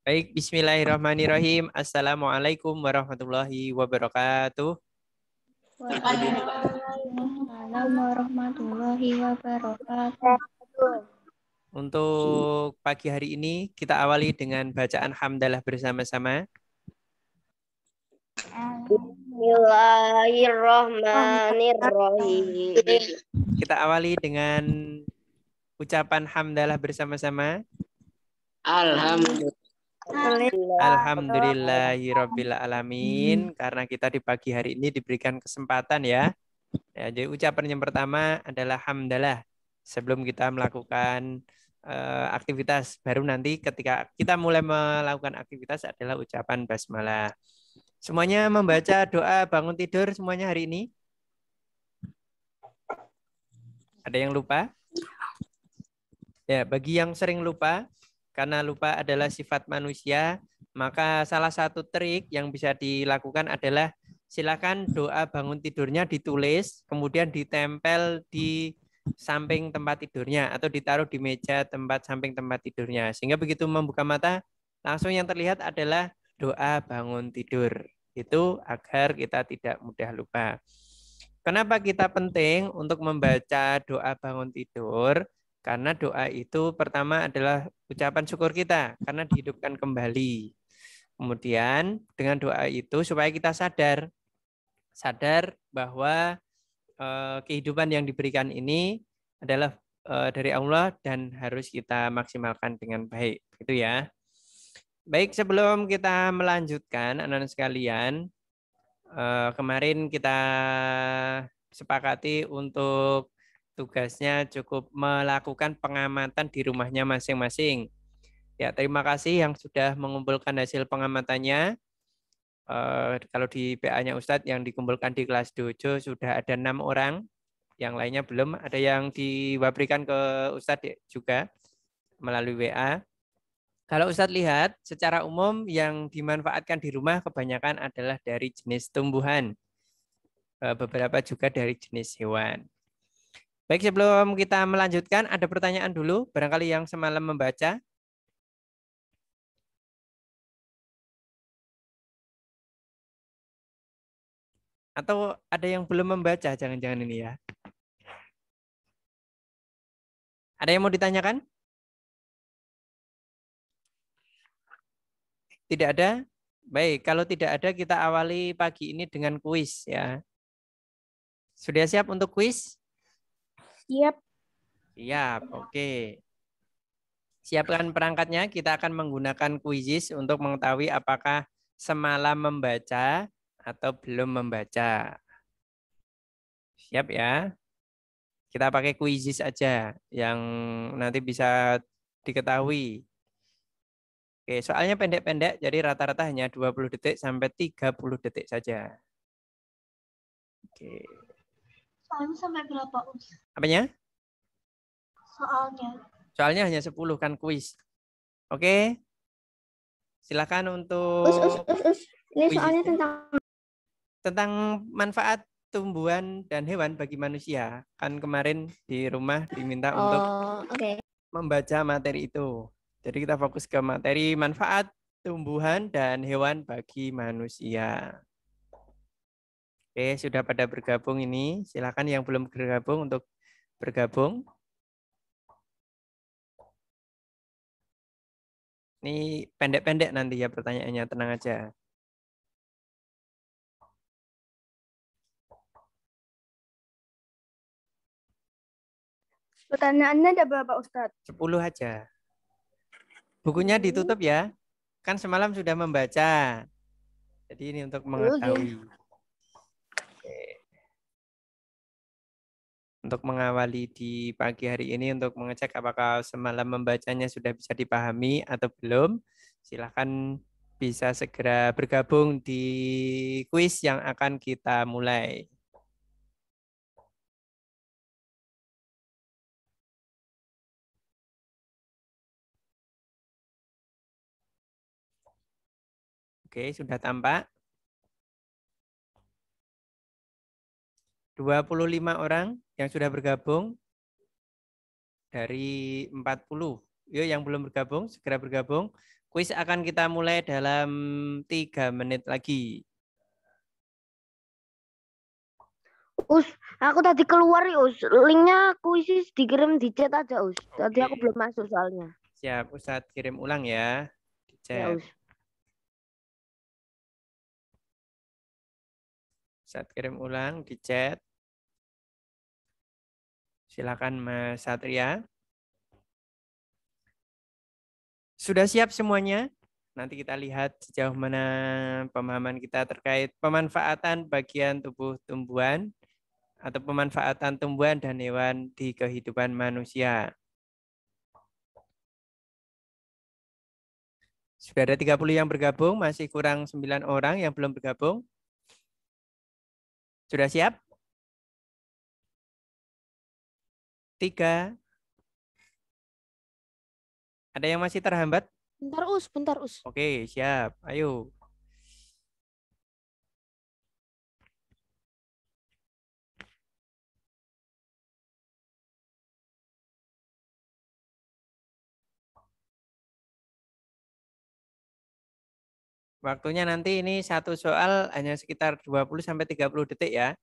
Baik, bismillahirrahmanirrahim. Assalamualaikum warahmatullahi wabarakatuh. Waalaikumsalam warahmatullahi wabarakatuh. Untuk pagi hari ini kita awali dengan bacaan hamdalah bersama-sama. Bismillahirrahmanirrahim. Kita awali dengan ucapan hamdalah bersama-sama. Alhamdulillah. Alhamdulillah. alamin hmm. karena kita di pagi hari ini diberikan kesempatan ya. ya jadi ucapan yang pertama adalah hamdalah sebelum kita melakukan uh, aktivitas baru nanti ketika kita mulai melakukan aktivitas adalah ucapan basmalah. Semuanya membaca doa bangun tidur semuanya hari ini? Ada yang lupa? Ya, bagi yang sering lupa, karena lupa adalah sifat manusia, maka salah satu trik yang bisa dilakukan adalah silakan doa bangun tidurnya ditulis, kemudian ditempel di samping tempat tidurnya atau ditaruh di meja tempat samping tempat tidurnya. Sehingga begitu membuka mata, langsung yang terlihat adalah doa bangun tidur. Itu agar kita tidak mudah lupa. Kenapa kita penting untuk membaca doa bangun tidur? Karena doa itu pertama adalah ucapan syukur kita karena dihidupkan kembali. Kemudian dengan doa itu supaya kita sadar sadar bahwa eh, kehidupan yang diberikan ini adalah eh, dari Allah dan harus kita maksimalkan dengan baik. Gitu ya. Baik, sebelum kita melanjutkan anak-anak sekalian, eh, kemarin kita sepakati untuk tugasnya cukup melakukan pengamatan di rumahnya masing-masing. Ya, terima kasih yang sudah mengumpulkan hasil pengamatannya. Uh, kalau di PA-nya Ustadz yang dikumpulkan di kelas dojo sudah ada enam orang, yang lainnya belum. Ada yang diwabrikan ke Ustadz ya juga melalui WA. Kalau Ustadz lihat, secara umum yang dimanfaatkan di rumah kebanyakan adalah dari jenis tumbuhan, eh, beberapa juga dari jenis hewan. Baik, sebelum kita melanjutkan, ada pertanyaan dulu, barangkali yang semalam membaca. Atau ada yang belum membaca, jangan-jangan ini ya. Ada yang mau ditanyakan? Tidak ada? Baik, kalau tidak ada kita awali pagi ini dengan kuis ya. Sudah siap untuk kuis? Siap. Siap, oke. Siapkan perangkatnya, kita akan menggunakan kuisis untuk mengetahui apakah semalam membaca atau belum membaca. Siap ya. Kita pakai kuisis aja yang nanti bisa diketahui. Oke, soalnya pendek-pendek, jadi rata-rata hanya 20 detik sampai 30 detik saja. Oke. Soalnya sampai berapa us? Apanya? Soalnya. Soalnya hanya 10 kan kuis. Oke. Silakan untuk us, us, us, us. Ini soalnya tentang tentang manfaat tumbuhan dan hewan bagi manusia. Kan kemarin di rumah diminta oh, untuk okay. membaca materi itu. Jadi kita fokus ke materi manfaat tumbuhan dan hewan bagi manusia. Oke, sudah pada bergabung ini. Silakan yang belum bergabung untuk bergabung. Ini pendek-pendek nanti ya pertanyaannya, tenang aja. Pertanyaannya ada berapa Ustadz? Sepuluh aja. Bukunya ditutup ya. Kan semalam sudah membaca. Jadi ini untuk ya. mengetahui. untuk mengawali di pagi hari ini untuk mengecek apakah semalam membacanya sudah bisa dipahami atau belum. Silahkan bisa segera bergabung di kuis yang akan kita mulai. Oke, sudah tampak. 25 orang yang sudah bergabung dari 40. Yuk yang belum bergabung segera bergabung. Kuis akan kita mulai dalam tiga menit lagi. Us, aku tadi keluar ya Us. Linknya kuisis dikirim di chat aja Us. Okay. Tadi aku belum masuk soalnya. Siap, usah kirim ulang ya. Di ya, chat. Ya, Us. kirim ulang di chat. Silakan Mas Satria. Sudah siap semuanya? Nanti kita lihat sejauh mana pemahaman kita terkait pemanfaatan bagian tubuh tumbuhan atau pemanfaatan tumbuhan dan hewan di kehidupan manusia. Sudah ada 30 yang bergabung, masih kurang 9 orang yang belum bergabung. Sudah siap? tiga. Ada yang masih terhambat? Bentar us, bentar us. Oke, siap. Ayo. Waktunya nanti ini satu soal hanya sekitar 20 sampai 30 detik ya.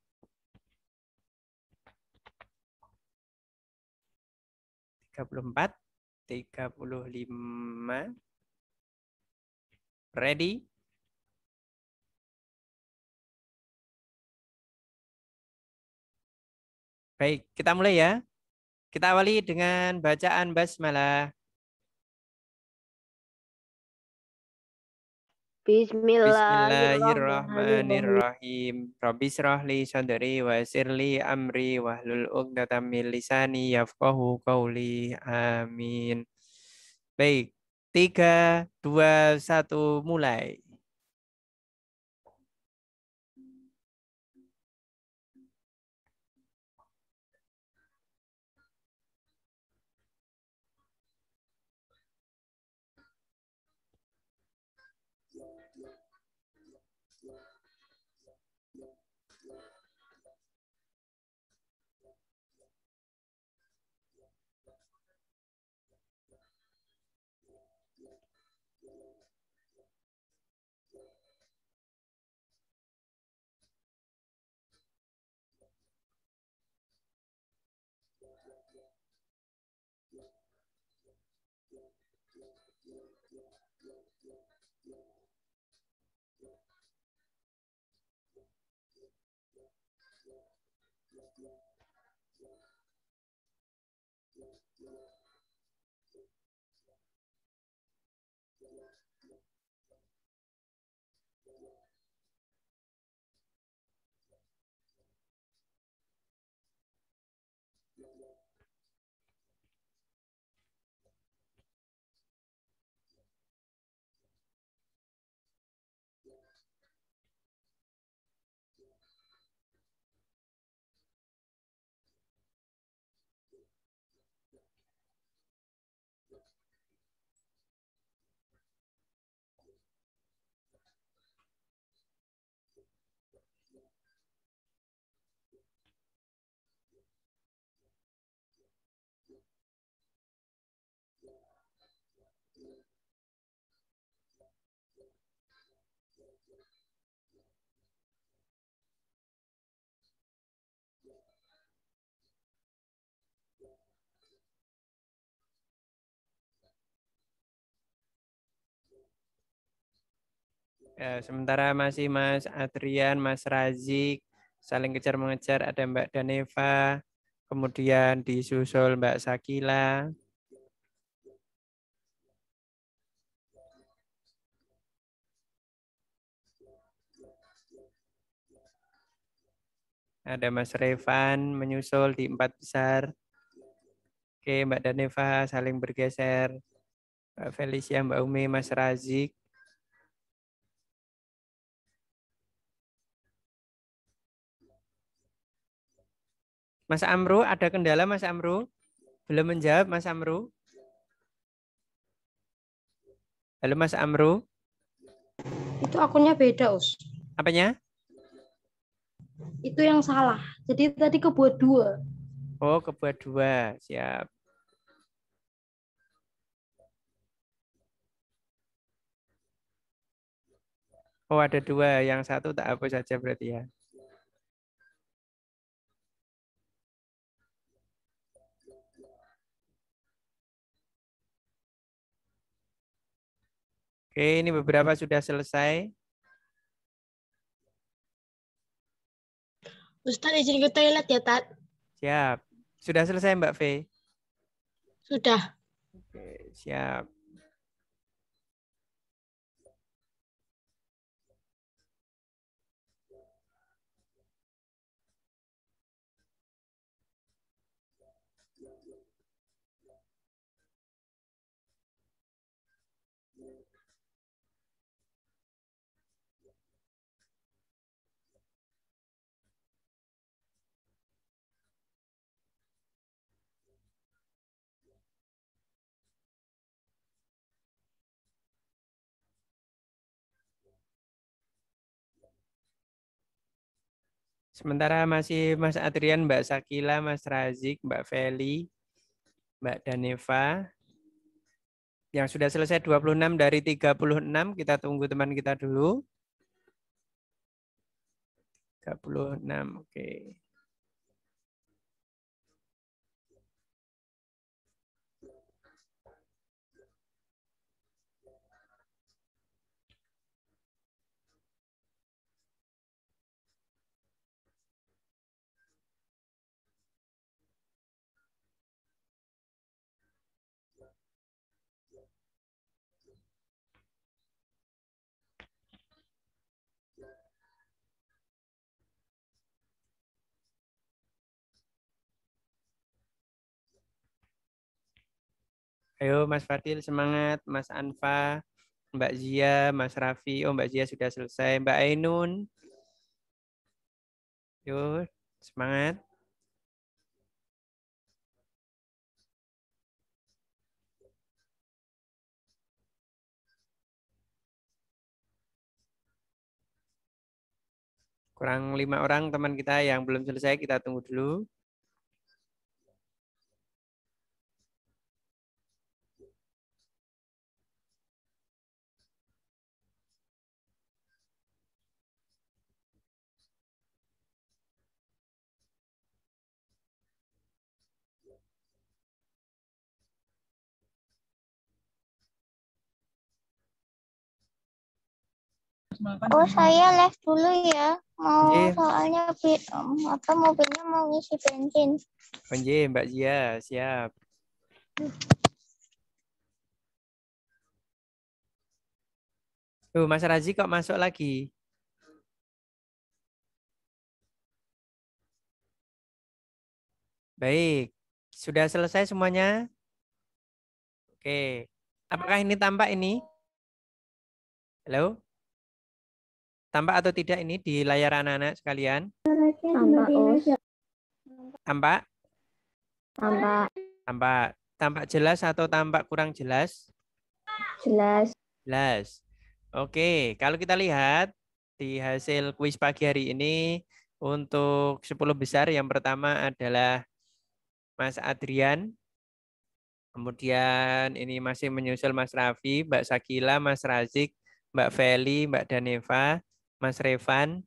34, 35. Ready? Baik, kita mulai ya. Kita awali dengan bacaan basmalah. Bismillahirrahmanirrahim. Rabbi syrahli sadri wa amri wahlul uqdatam min lisani yafqahu qawli. Amin. Baik. Tiga, dua, satu, mulai. Ya, sementara masih Mas Adrian, Mas Razik, saling kejar-mengejar ada Mbak Daneva, kemudian disusul Mbak Sakila. Ada Mas Revan menyusul di empat besar. Oke, Mbak Daneva saling bergeser. Mbak Felicia, Mbak Umi, Mas Razik. Mas Amru, ada kendala Mas Amru? Belum menjawab Mas Amru? Halo Mas Amru? Itu akunnya beda, Us. Apanya? Itu yang salah. Jadi tadi kebuat dua. Oh, kebuat dua. Siap. Oh, ada dua. Yang satu tak apa saja berarti ya. Oke, ini beberapa sudah selesai. Ustaz izin ke toilet ya, Tat. Siap. Sudah selesai Mbak V? Sudah. Oke, siap. Sementara masih Mas Adrian, Mbak Sakila, Mas Razik, Mbak Feli, Mbak Daneva. Yang sudah selesai 26 dari 36, kita tunggu teman kita dulu. 36, oke. Okay. Ayo Mas Fadil semangat, Mas Anfa, Mbak Zia, Mas Raffi. Oh Mbak Zia sudah selesai. Mbak Ainun. Yuk, semangat. Kurang lima orang teman kita yang belum selesai, kita tunggu dulu. Oh, saya les dulu ya. Mau Jim. Iya. soalnya apa mobilnya mau ngisi bensin. Bensin, Mbak Zia, siap. Tuh, Mas Razi kok masuk lagi? Baik, sudah selesai semuanya? Oke. Apakah ini tampak ini? Halo? Tampak atau tidak ini di layar anak-anak sekalian? Tampak, Tampak? Tampak. Tampak. Tampak jelas atau tampak kurang jelas? Jelas. Jelas. Oke, kalau kita lihat di hasil kuis pagi hari ini untuk 10 besar yang pertama adalah Mas Adrian. Kemudian ini masih menyusul Mas Raffi, Mbak Sakila, Mas Razik, Mbak Feli, Mbak Daneva, Mas Revan.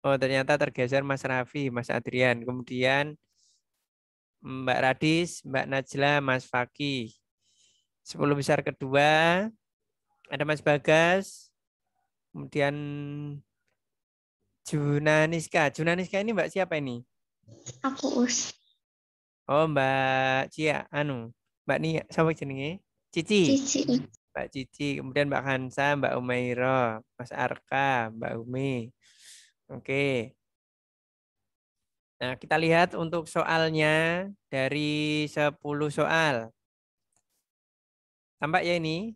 Oh, ternyata tergeser Mas Raffi, Mas Adrian. Kemudian Mbak Radis, Mbak Najla, Mas Faki. sepuluh besar kedua, ada Mas Bagas, kemudian Junaniska. Junaniska ini Mbak siapa ini? Aku Us. Oh, Mbak Cia, anu. Mbak Nia, siapa jenisnya? Cici. Cici. Mbak Cici, kemudian Mbak Hansa, Mbak Umairo, Mas Arka, Mbak Umi. Oke. Nah, kita lihat untuk soalnya dari 10 soal. Tampak ya ini?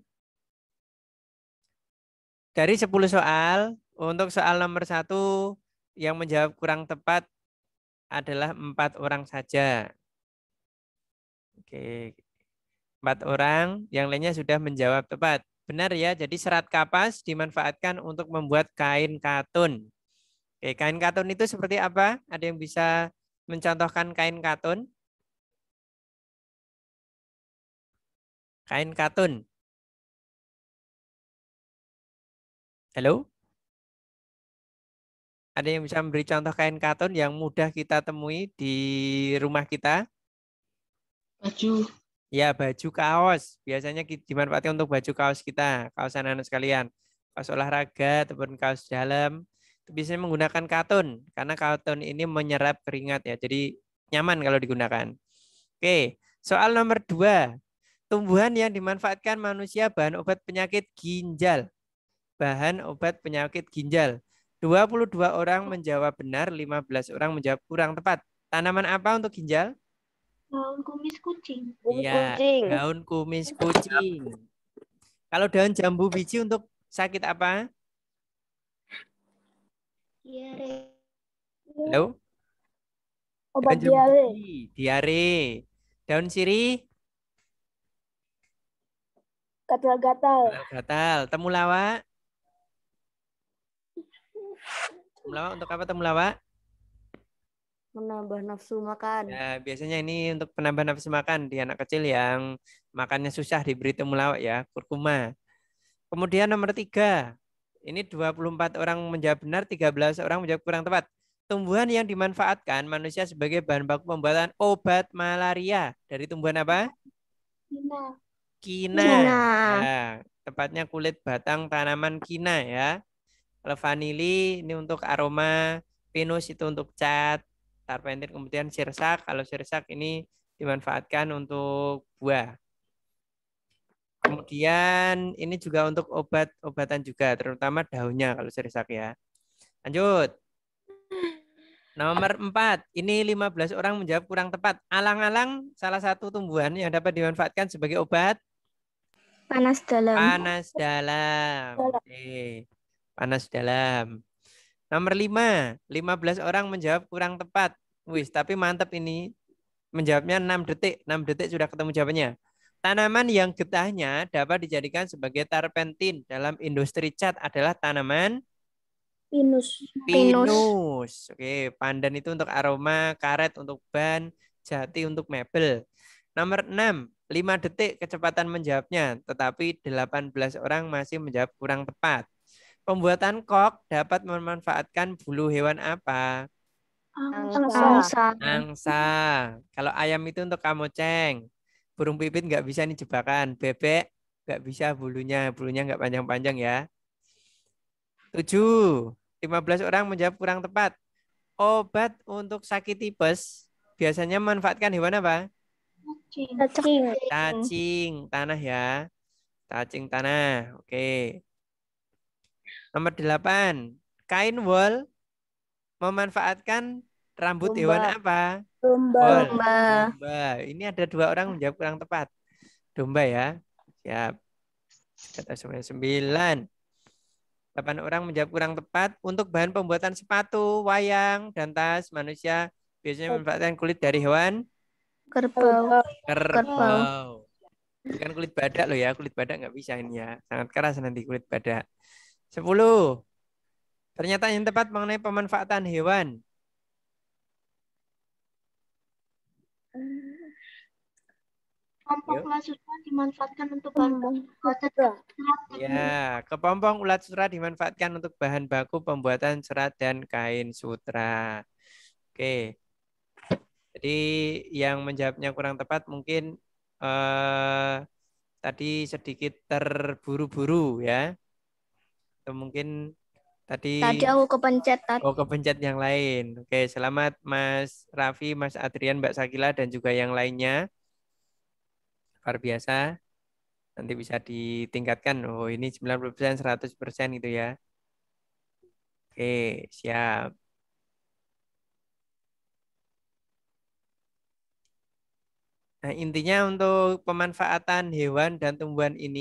Dari 10 soal, untuk soal nomor satu yang menjawab kurang tepat adalah empat orang saja. Oke, Empat orang, yang lainnya sudah menjawab tepat. Benar ya, jadi serat kapas dimanfaatkan untuk membuat kain katun. Oke, kain katun itu seperti apa? Ada yang bisa mencontohkan kain katun? Kain katun. Halo? Ada yang bisa memberi contoh kain katun yang mudah kita temui di rumah kita? Baju. Ya, baju kaos. Biasanya dimanfaatkan untuk baju kaos kita, kaos anak-anak sekalian. Kaos olahraga ataupun kaos dalam. Itu biasanya menggunakan katun, karena katun ini menyerap keringat ya. Jadi nyaman kalau digunakan. Oke, soal nomor dua. Tumbuhan yang dimanfaatkan manusia bahan obat penyakit ginjal. Bahan obat penyakit ginjal. 22 orang menjawab benar, 15 orang menjawab kurang tepat. Tanaman apa untuk ginjal? Daun kumis kucing. Iya, daun kumis kucing. Kalau daun jambu biji untuk sakit apa? Diare. Halo? Obat daun diare. Diare. Daun sirih? Gatal-gatal. Gatal. Temulawak? Temulawak untuk apa temulawak? menambah nafsu makan. Ya, biasanya ini untuk penambah nafsu makan di anak kecil yang makannya susah diberi temulawak ya, kurkuma. Kemudian nomor tiga, ini 24 orang menjawab benar, 13 orang menjawab kurang tepat. Tumbuhan yang dimanfaatkan manusia sebagai bahan baku pembuatan obat malaria. Dari tumbuhan apa? Kina. Kina. kina. Ya, tepatnya kulit batang tanaman kina ya. Kalau vanili ini untuk aroma, pinus itu untuk cat, Tarpentin kemudian sirsak. Kalau sirsak ini dimanfaatkan untuk buah. Kemudian ini juga untuk obat-obatan juga, terutama daunnya kalau sirsak ya. Lanjut. Nomor 4. Ini 15 orang menjawab kurang tepat. Alang-alang salah satu tumbuhan yang dapat dimanfaatkan sebagai obat panas dalam. Panas dalam. Oke. Panas dalam. Nomor lima, lima belas orang menjawab kurang tepat. Wih, tapi mantap ini. Menjawabnya 6 detik. 6 detik sudah ketemu jawabannya. Tanaman yang getahnya dapat dijadikan sebagai terpentin dalam industri cat adalah tanaman pinus. Pinus. pinus. Oke, pandan itu untuk aroma, karet untuk ban, jati untuk mebel. Nomor 6, 5 detik kecepatan menjawabnya, tetapi 18 orang masih menjawab kurang tepat. Pembuatan kok dapat memanfaatkan bulu hewan apa? Angsa. Angsa. Kalau ayam itu untuk kamu ceng. Burung pipit nggak bisa nih jebakan. Bebek nggak bisa bulunya. Bulunya nggak panjang-panjang ya. Tujuh. 15 orang menjawab kurang tepat. Obat untuk sakit tipes biasanya manfaatkan hewan apa? Cacing. Cacing, tanah ya. Cacing tanah. Oke. Nomor delapan. Kain wol memanfaatkan rambut Lumba. hewan apa? Domba. domba. Ini ada dua orang menjawab kurang tepat. Domba ya. Siap. Kata sembilan. Delapan orang menjawab kurang tepat. Untuk bahan pembuatan sepatu, wayang, dan tas, manusia biasanya memanfaatkan kulit dari hewan? Kerbau. Kerbau. Bukan kulit badak loh ya. Kulit badak nggak bisa ini ya. Sangat keras nanti kulit badak. Sepuluh. Ternyata yang tepat mengenai pemanfaatan hewan. Kepompong ulat sutra dimanfaatkan untuk bahan hmm, Ya, kepompong ulat sutra dimanfaatkan untuk bahan baku pembuatan serat dan kain sutra. Oke. Jadi yang menjawabnya kurang tepat mungkin eh, tadi sedikit terburu-buru ya. Atau mungkin Tadi Tadi aku kepencet tadi. Oh, kepencet yang lain. Oke, selamat Mas Raffi, Mas Adrian, Mbak Sakila dan juga yang lainnya. Luar biasa. Nanti bisa ditingkatkan. Oh, ini 90%, 100% gitu ya. Oke, siap. Nah, intinya untuk pemanfaatan hewan dan tumbuhan ini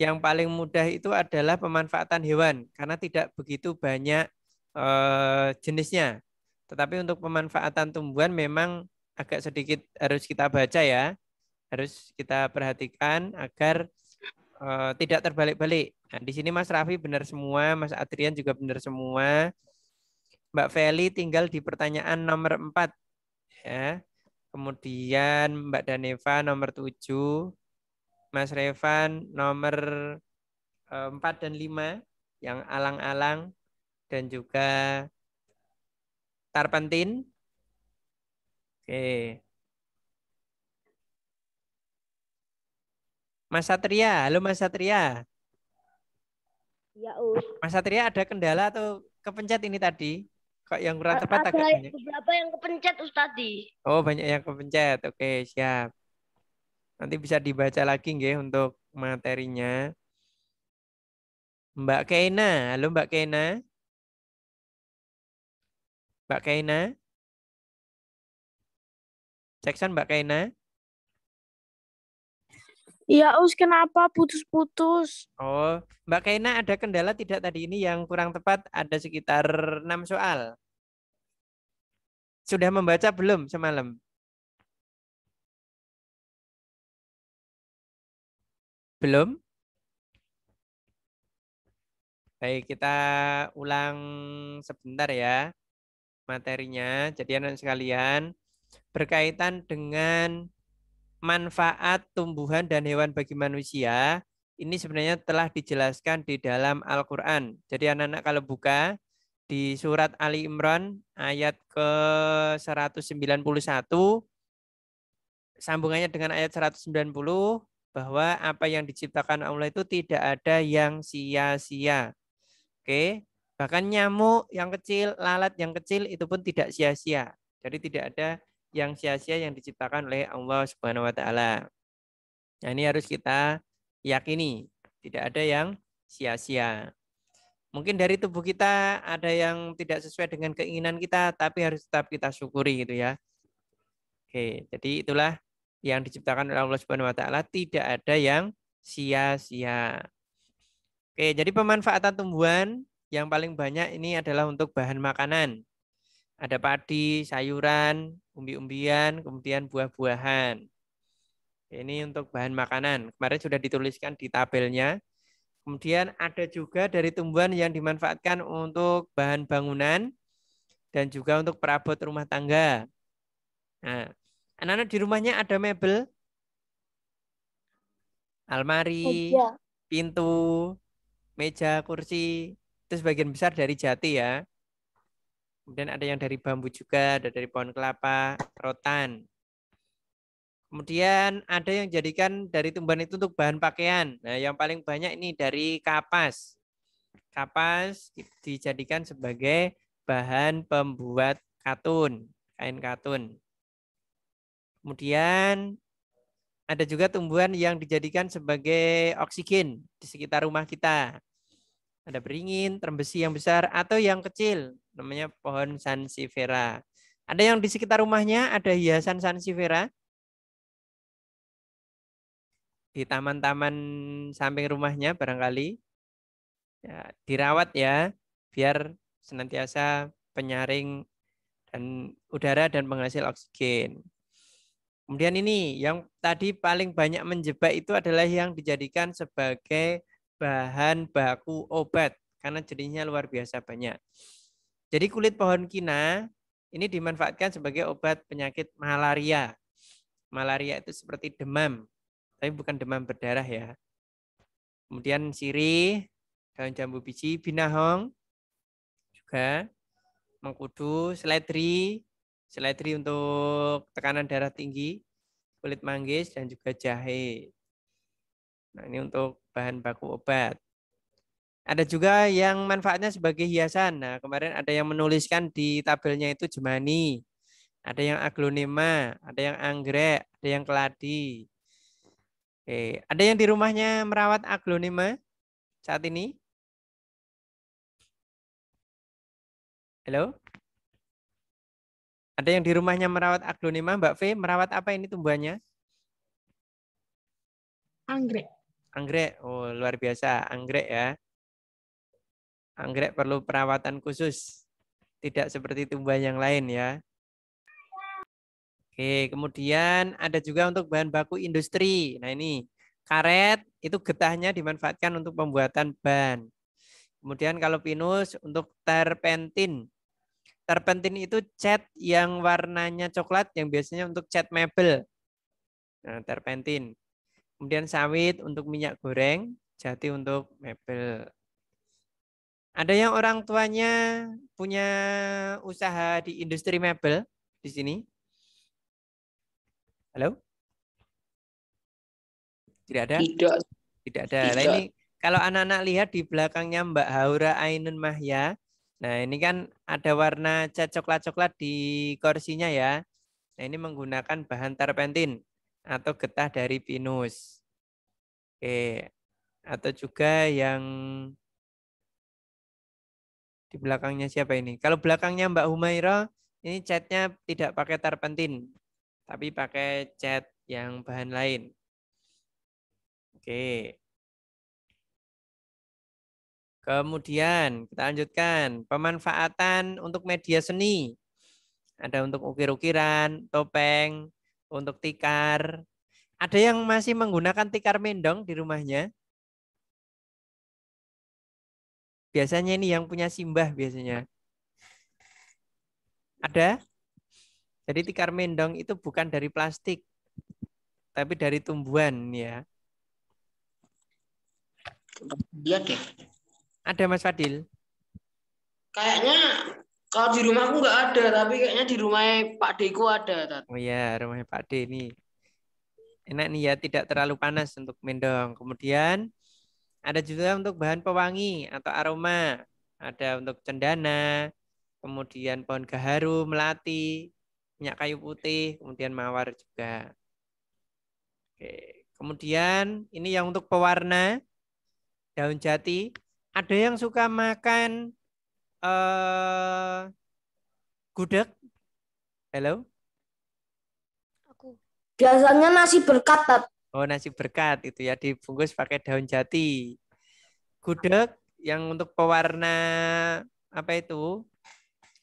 yang paling mudah itu adalah pemanfaatan hewan karena tidak begitu banyak eh, jenisnya. Tetapi untuk pemanfaatan tumbuhan memang agak sedikit harus kita baca ya, harus kita perhatikan agar eh, tidak terbalik-balik. Nah, di sini Mas Raffi benar semua, Mas Adrian juga benar semua. Mbak Feli tinggal di pertanyaan nomor 4 ya. Kemudian Mbak Daneva nomor 7, Mas Revan nomor 4 eh, dan 5 yang alang-alang dan juga tarpentin. Oke. Mas Satria, halo Mas Satria. Ya, Us. Mas Satria ada kendala atau kepencet ini tadi? Kok yang kurang tepat ada agak beberapa yang kepencet Ustadz tadi. Oh, banyak yang kepencet. Oke, siap. Nanti bisa dibaca lagi nggih untuk materinya. Mbak Kena, halo Mbak Kena. Mbak Kena. Jackson Mbak Kena. Iya, Us, kenapa putus-putus? Oh, Mbak Kena ada kendala tidak tadi ini yang kurang tepat ada sekitar 6 soal. Sudah membaca belum semalam? Belum? Baik, kita ulang sebentar ya materinya. Jadi anak sekalian, berkaitan dengan manfaat tumbuhan dan hewan bagi manusia, ini sebenarnya telah dijelaskan di dalam Al-Quran. Jadi anak-anak kalau buka di surat Ali Imran ayat ke-191, sambungannya dengan ayat 190, bahwa apa yang diciptakan Allah itu tidak ada yang sia-sia. Oke, bahkan nyamuk yang kecil, lalat yang kecil itu pun tidak sia-sia. Jadi tidak ada yang sia-sia yang diciptakan oleh Allah Subhanahu wa taala. Nah, ini harus kita yakini, tidak ada yang sia-sia. Mungkin dari tubuh kita ada yang tidak sesuai dengan keinginan kita, tapi harus tetap kita syukuri gitu ya. Oke, jadi itulah yang diciptakan oleh Allah Subhanahu wa taala tidak ada yang sia-sia. Oke, jadi pemanfaatan tumbuhan yang paling banyak ini adalah untuk bahan makanan. Ada padi, sayuran, umbi-umbian, kemudian buah-buahan. Ini untuk bahan makanan. Kemarin sudah dituliskan di tabelnya. Kemudian ada juga dari tumbuhan yang dimanfaatkan untuk bahan bangunan dan juga untuk perabot rumah tangga. Nah, Anak-anak di rumahnya ada mebel? Almari, meja. pintu, meja, kursi. Itu sebagian besar dari jati ya. Kemudian ada yang dari bambu juga, ada dari pohon kelapa, rotan. Kemudian ada yang jadikan dari tumbuhan itu untuk bahan pakaian. Nah, yang paling banyak ini dari kapas. Kapas dijadikan sebagai bahan pembuat katun, kain katun. Kemudian ada juga tumbuhan yang dijadikan sebagai oksigen di sekitar rumah kita. Ada beringin, terbesi yang besar, atau yang kecil, namanya pohon sansifera. Ada yang di sekitar rumahnya ada hiasan sansifera. Di taman-taman samping rumahnya barangkali. Ya, dirawat ya, biar senantiasa penyaring dan udara dan penghasil oksigen. Kemudian ini yang tadi paling banyak menjebak itu adalah yang dijadikan sebagai bahan baku obat karena jenisnya luar biasa banyak. Jadi kulit pohon kina ini dimanfaatkan sebagai obat penyakit malaria. Malaria itu seperti demam, tapi bukan demam berdarah ya. Kemudian sirih, daun jambu biji, binahong juga, mengkudu, seledri, seledri untuk tekanan darah tinggi, kulit manggis, dan juga jahe. Nah, ini untuk bahan baku obat. Ada juga yang manfaatnya sebagai hiasan. Nah, kemarin ada yang menuliskan di tabelnya itu jemani, ada yang aglonema, ada yang anggrek, ada yang keladi. Oke, ada yang di rumahnya merawat aglonema saat ini? Halo? Ada yang di rumahnya merawat aglonema, Mbak V? Merawat apa ini tumbuhannya? Anggrek. Anggrek, oh luar biasa. Anggrek ya. Anggrek perlu perawatan khusus. Tidak seperti tumbuhan yang lain ya. Oke, kemudian ada juga untuk bahan baku industri. Nah ini, karet itu getahnya dimanfaatkan untuk pembuatan ban. Kemudian kalau pinus untuk terpentin. Terpentin itu cat yang warnanya coklat yang biasanya untuk cat mebel. Nah, terpentin. Kemudian sawit untuk minyak goreng, jati untuk mebel. Ada yang orang tuanya punya usaha di industri mebel di sini? Halo? Tidak ada? Tidak. Tidak ada. Tidak. Nah, ini kalau anak-anak lihat di belakangnya Mbak Haura Ainun Mahya, Nah, ini kan ada warna cat coklat-coklat di kursinya ya. Nah, ini menggunakan bahan terpentin atau getah dari pinus. Oke, atau juga yang di belakangnya siapa ini? Kalau belakangnya Mbak Humaira, ini catnya tidak pakai terpentin, tapi pakai cat yang bahan lain. Oke. Kemudian kita lanjutkan pemanfaatan untuk media seni. Ada untuk ukir-ukiran, topeng, untuk tikar. Ada yang masih menggunakan tikar mendong di rumahnya? Biasanya ini yang punya simbah biasanya. Ada? Jadi tikar mendong itu bukan dari plastik, tapi dari tumbuhan ya. Dia ya? Ada Mas Fadil? Kayaknya kalau di rumahku nggak ada, tapi kayaknya di rumah Pak Deku ada. Tat. Oh iya, rumah Pak D ini enak nih ya, tidak terlalu panas untuk mendong. Kemudian ada juga untuk bahan pewangi atau aroma. Ada untuk cendana, kemudian pohon gaharu, melati, minyak kayu putih, kemudian mawar juga. Oke. Kemudian ini yang untuk pewarna daun jati, ada yang suka makan uh, gudeg? Halo? Aku. Biasanya nasi berkat, Tat. Oh, nasi berkat itu ya dibungkus pakai daun jati. Gudeg yang untuk pewarna apa itu?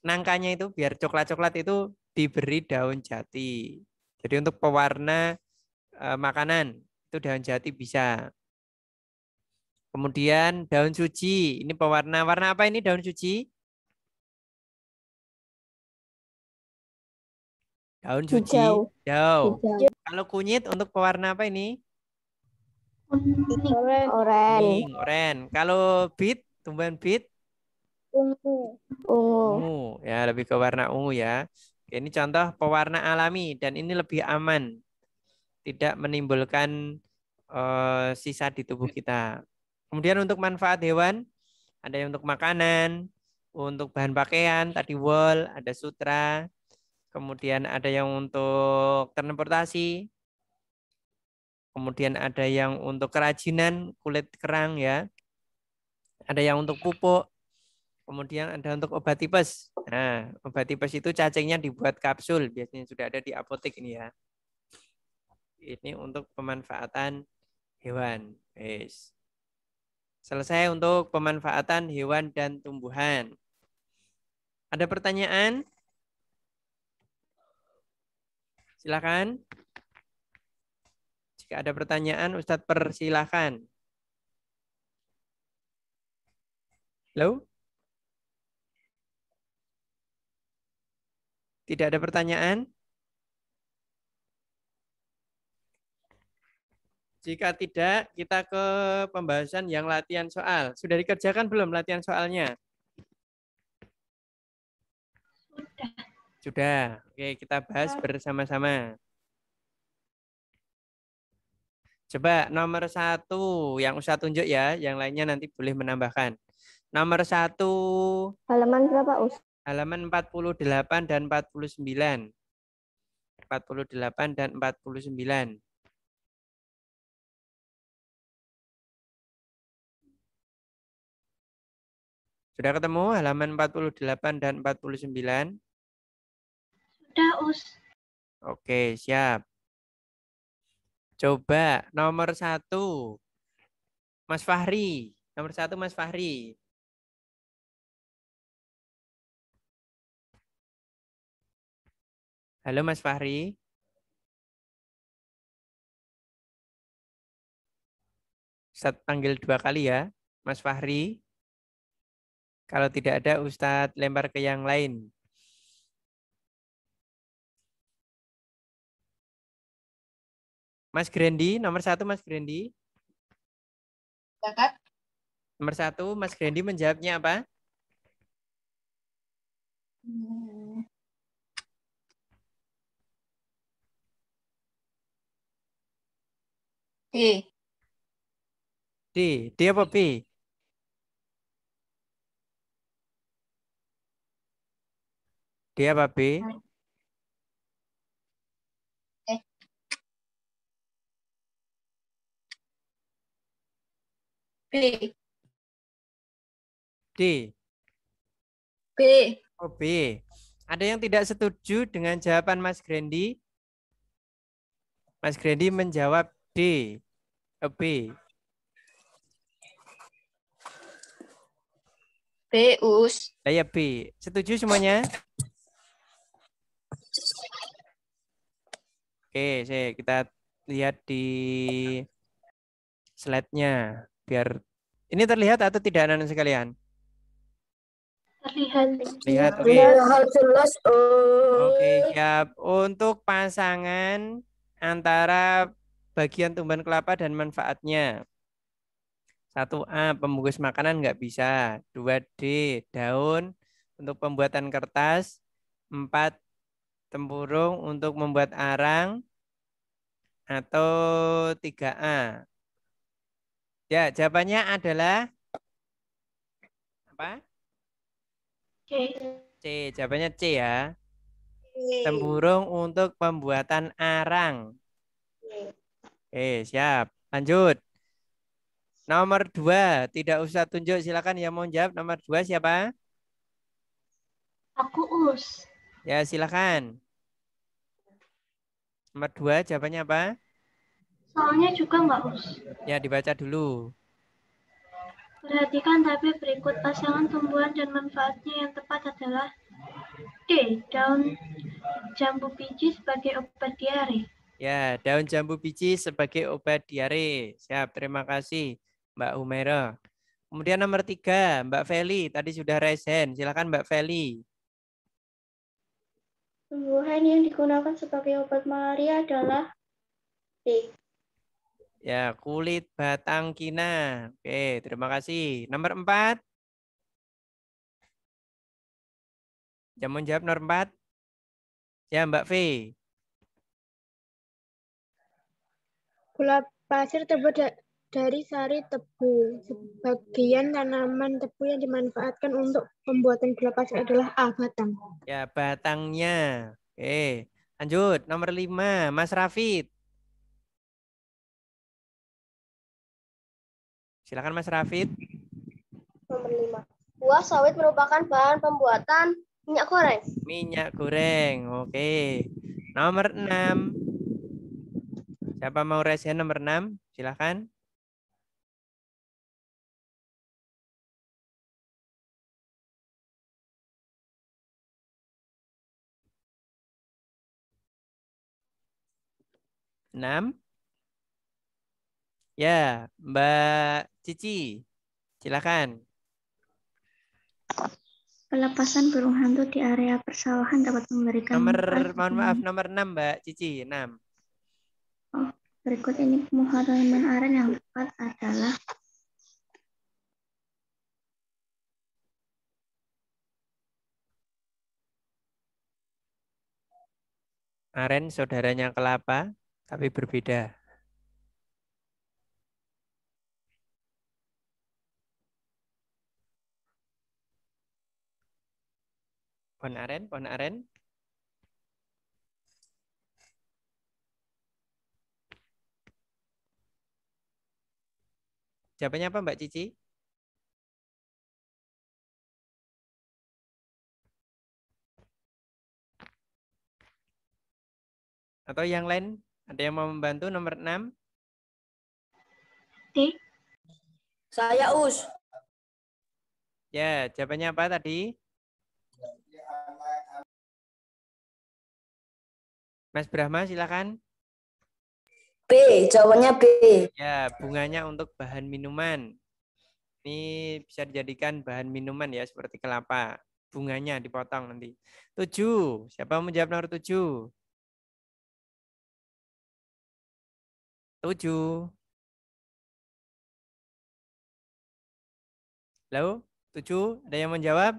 Nangkanya itu biar coklat-coklat itu diberi daun jati. Jadi untuk pewarna uh, makanan itu daun jati bisa. Kemudian daun suci. Ini pewarna. Warna apa ini daun suci? Daun suci. Hijau. Hijau. Hijau. Kalau kunyit untuk pewarna apa ini? Oren. Oren. Oren. Kalau bit, tumbuhan bit? Ungu. Ungu. Ya, lebih ke warna ungu ya. Ini contoh pewarna alami dan ini lebih aman. Tidak menimbulkan uh, sisa di tubuh kita. Kemudian untuk manfaat hewan, ada yang untuk makanan, untuk bahan pakaian, tadi wall, ada sutra, kemudian ada yang untuk transportasi, kemudian ada yang untuk kerajinan kulit kerang ya, ada yang untuk pupuk, kemudian ada untuk obat tipes. Nah, obat tipes itu cacingnya dibuat kapsul, biasanya sudah ada di apotek ini ya. Ini untuk pemanfaatan hewan. Yes. Selesai untuk pemanfaatan hewan dan tumbuhan. Ada pertanyaan? Silakan. Jika ada pertanyaan, Ustadz persilahkan. Halo? Tidak ada pertanyaan? Jika tidak, kita ke pembahasan yang latihan soal. Sudah dikerjakan belum latihan soalnya? Sudah. Sudah. Oke, kita bahas bersama-sama. Coba nomor satu yang usah tunjuk ya, yang lainnya nanti boleh menambahkan. Nomor satu. Halaman berapa, Us? Halaman 48 dan 49. 48 dan 49. Sudah ketemu halaman 48 dan 49? Sudah, Us. Oke, siap. Coba nomor satu. Mas Fahri. Nomor satu Mas Fahri. Halo Mas Fahri. Saya panggil dua kali ya. Mas Fahri. Kalau tidak ada, Ustadz lempar ke yang lain. Mas Grandi, nomor satu Mas Grandi. Ya, Nomor satu, Mas Grandi menjawabnya apa? Hmm. D. D. D apa B? D apa B? B. D. B. Oh, B. Ada yang tidak setuju dengan jawaban Mas Grandi? Mas Grandi menjawab D. B. Oh, B, Us. Ya B. Setuju semuanya? Oke, saya kita lihat di slide-nya biar ini terlihat atau tidak anak-anak sekalian? Terlihat. Lihat, oke. Okay. Oke, okay, siap. Untuk pasangan antara bagian tumbuhan kelapa dan manfaatnya. Satu A, pembungkus makanan nggak bisa. Dua d daun untuk pembuatan kertas. Empat tempurung untuk membuat arang atau 3A? Ya, jawabannya adalah apa? C. C, jawabannya C ya. Tempurung untuk pembuatan arang. Oke, siap. Lanjut. Nomor dua, tidak usah tunjuk. Silakan yang mau jawab. Nomor dua siapa? Aku Us. Ya, silakan. Nomor dua jawabannya apa? Soalnya juga mbak us. Ya, dibaca dulu. Perhatikan tapi berikut pasangan tumbuhan dan manfaatnya yang tepat adalah D. Daun jambu biji sebagai obat diare. Ya, daun jambu biji sebagai obat diare. Siap, terima kasih Mbak Humaira. Kemudian nomor tiga, Mbak Feli. Tadi sudah raise hand. Silakan Mbak Feli. Tumbuhan yang digunakan sebagai obat malaria adalah D. Ya, kulit batang kina. Oke, terima kasih. Nomor empat. Yang menjawab nomor empat? Ya, Mbak V. Gula pasir terbuat dari sari tebu. Sebagian tanaman tebu yang dimanfaatkan untuk pembuatan pasir adalah A. Batang. Ya, batangnya. Oke, lanjut. Nomor lima, Mas Rafid. Silakan Mas Rafid. Nomor lima. Buah sawit merupakan bahan pembuatan minyak goreng. Minyak goreng, oke. Nomor enam. Siapa mau resen nomor enam? Silakan. 6. Ya, Mbak Cici, silakan. Pelepasan burung hantu di area persawahan dapat memberikan nomor mohon maaf nomor 6 Mbak Cici 6. Oh, berikut ini pemohonan aren yang tepat adalah aren saudaranya kelapa tapi berbeda. Pon Aren, pon Aren. Jawabannya apa Mbak Cici? Atau yang lain ada yang mau membantu nomor 6? Di. Saya Us. Ya, jawabannya apa tadi? Mas Brahma silakan. B, jawabannya B. Ya, bunganya untuk bahan minuman. Ini bisa dijadikan bahan minuman ya, seperti kelapa. Bunganya dipotong nanti. Tujuh, siapa mau jawab nomor tujuh? tujuh. Halo, tujuh. Ada yang menjawab?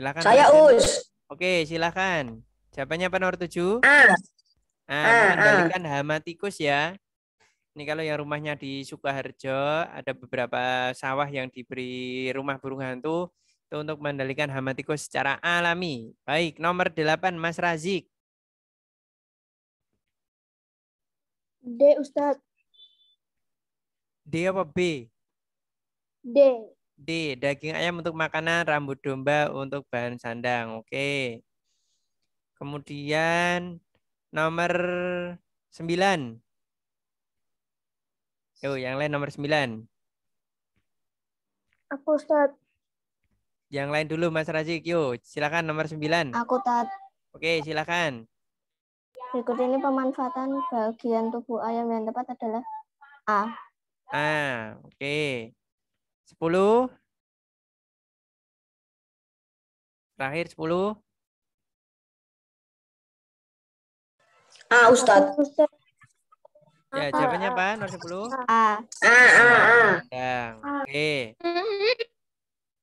Silakan. Saya Us. Oke, silakan. Jawabannya apa nomor tujuh? Ah. Ah, mengendalikan hama tikus ya. Ini kalau yang rumahnya di Sukoharjo, ada beberapa sawah yang diberi rumah burung hantu untuk mendalikan hama tikus secara alami. Baik, nomor delapan Mas Razik. D Ustaz. D apa B? D. D. Daging ayam untuk makanan, rambut domba untuk bahan sandang. Oke. Kemudian nomor 9. Yo, yang lain nomor 9. Aku Ustaz. Yang lain dulu Mas Razik. Yo, silakan nomor 9. Aku Tat. Oke, silakan. Berikut ini pemanfaatan bagian tubuh ayam yang tepat adalah A. A, oke. Okay. 10. Terakhir 10. A, Ustaz. Ya, jawabannya apa? Nomor 10? A. A, A, A. Ya, oke. Okay.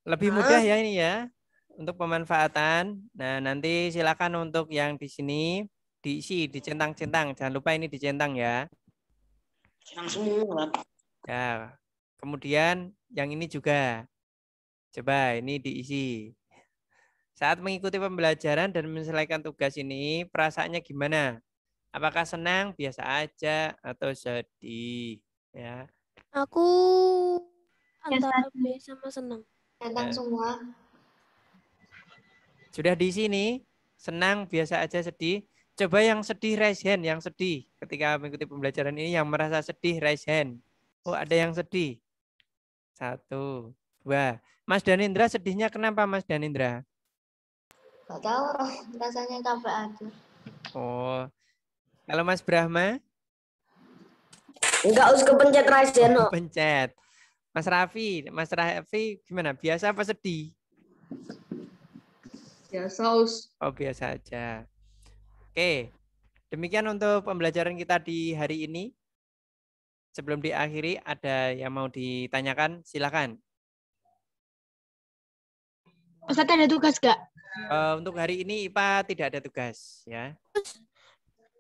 Lebih mudah ya ini ya untuk pemanfaatan. Nah, nanti silakan untuk yang di sini diisi, dicentang-centang. Jangan lupa ini dicentang ya. Centang semua. Ya. Kemudian yang ini juga. Coba ini diisi. Saat mengikuti pembelajaran dan menyelesaikan tugas ini, perasaannya gimana? Apakah senang, biasa aja, atau sedih? Ya. Aku ya, antara biasa sama senang. senang ya. semua. Sudah di sini, senang, biasa aja, sedih. Coba yang sedih raise hand, yang sedih ketika mengikuti pembelajaran ini yang merasa sedih raise hand. Oh, ada yang sedih. Satu, dua. Mas Danindra sedihnya kenapa Mas Danindra? Gak tahu rasanya capek aja. Oh. Kalau Mas Brahma? Enggak usah pencet raise hand. Oh, pencet. Mas Raffi, Mas Raffi gimana? Biasa apa sedih? Biasa us. Oh biasa aja. Oke. Demikian untuk pembelajaran kita di hari ini. Sebelum diakhiri, ada yang mau ditanyakan? Silakan. Ustaz ada tugas gak? Uh, eh, untuk hari ini IPA tidak ada tugas ya.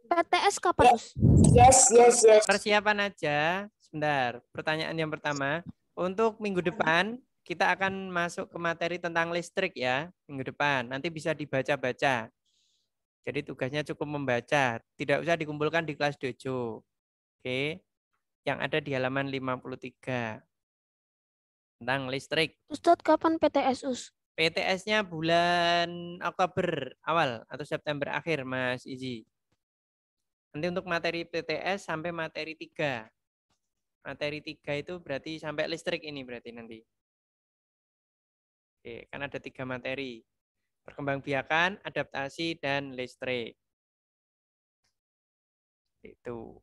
PTS kapan? Yes, yes, yes. Persiapan aja. Sebentar. Pertanyaan yang pertama, untuk minggu depan kita akan masuk ke materi tentang listrik ya minggu depan. Nanti bisa dibaca-baca. Jadi tugasnya cukup membaca, tidak usah dikumpulkan di kelas dojo. Oke. Yang ada di halaman 53. Tentang listrik. Ustadz, kapan PTS, Us? PTS-nya bulan Oktober awal atau September akhir, Mas Izi? Nanti untuk materi PTS sampai materi 3. Materi 3 itu berarti sampai listrik ini berarti nanti. Oke, kan ada tiga materi perkembangbiakan, adaptasi, dan listrik. Itu.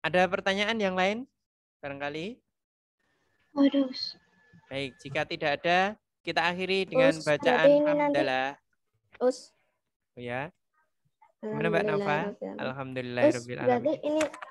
Ada pertanyaan yang lain? Barangkali? Waduh. Baik, jika tidak ada, kita akhiri dengan Us, bacaan Alhamdulillah. Us. Oh ya. Gimana Mbak Nova? Alhamdulillah. Us, berarti ini